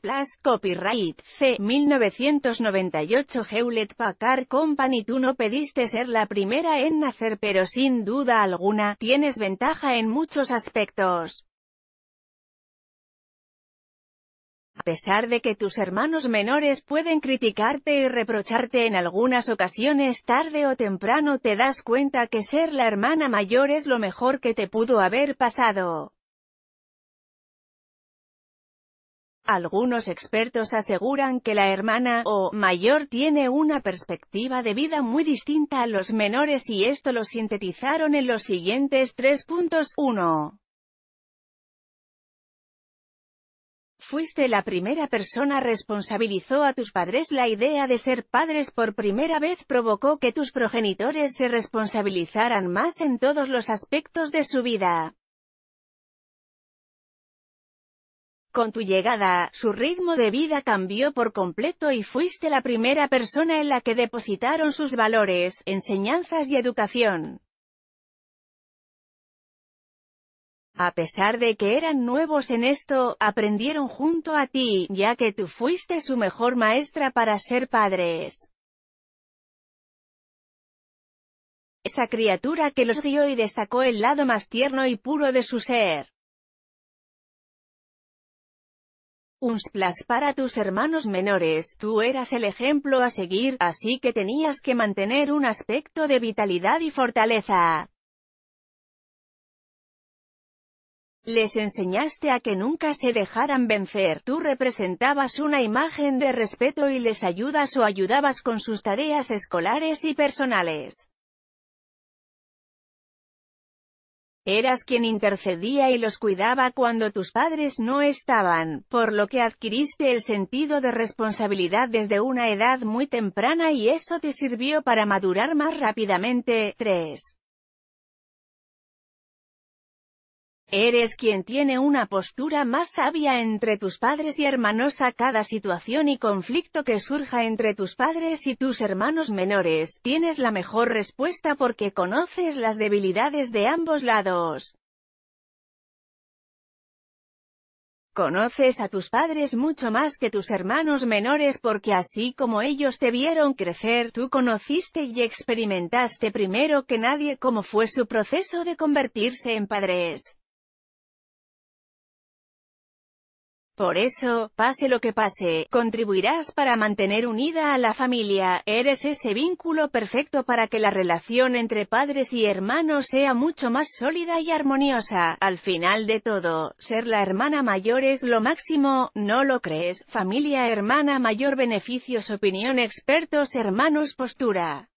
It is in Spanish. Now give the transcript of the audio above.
Plus copyright C. 1998 Hewlett Packard Company Tú no pediste ser la primera en nacer pero sin duda alguna, tienes ventaja en muchos aspectos. A pesar de que tus hermanos menores pueden criticarte y reprocharte en algunas ocasiones tarde o temprano te das cuenta que ser la hermana mayor es lo mejor que te pudo haber pasado. Algunos expertos aseguran que la hermana o mayor tiene una perspectiva de vida muy distinta a los menores y esto lo sintetizaron en los siguientes tres puntos. 1. Fuiste la primera persona responsabilizó a tus padres la idea de ser padres por primera vez provocó que tus progenitores se responsabilizaran más en todos los aspectos de su vida. Con tu llegada, su ritmo de vida cambió por completo y fuiste la primera persona en la que depositaron sus valores, enseñanzas y educación. A pesar de que eran nuevos en esto, aprendieron junto a ti, ya que tú fuiste su mejor maestra para ser padres. Esa criatura que los guió y destacó el lado más tierno y puro de su ser. splash para tus hermanos menores, tú eras el ejemplo a seguir, así que tenías que mantener un aspecto de vitalidad y fortaleza. Les enseñaste a que nunca se dejaran vencer, tú representabas una imagen de respeto y les ayudas o ayudabas con sus tareas escolares y personales. Eras quien intercedía y los cuidaba cuando tus padres no estaban, por lo que adquiriste el sentido de responsabilidad desde una edad muy temprana y eso te sirvió para madurar más rápidamente. 3. Eres quien tiene una postura más sabia entre tus padres y hermanos a cada situación y conflicto que surja entre tus padres y tus hermanos menores. Tienes la mejor respuesta porque conoces las debilidades de ambos lados. Conoces a tus padres mucho más que tus hermanos menores porque así como ellos te vieron crecer, tú conociste y experimentaste primero que nadie cómo fue su proceso de convertirse en padres. Por eso, pase lo que pase, contribuirás para mantener unida a la familia, eres ese vínculo perfecto para que la relación entre padres y hermanos sea mucho más sólida y armoniosa. Al final de todo, ser la hermana mayor es lo máximo, ¿no lo crees? Familia hermana mayor beneficios opinión expertos hermanos postura.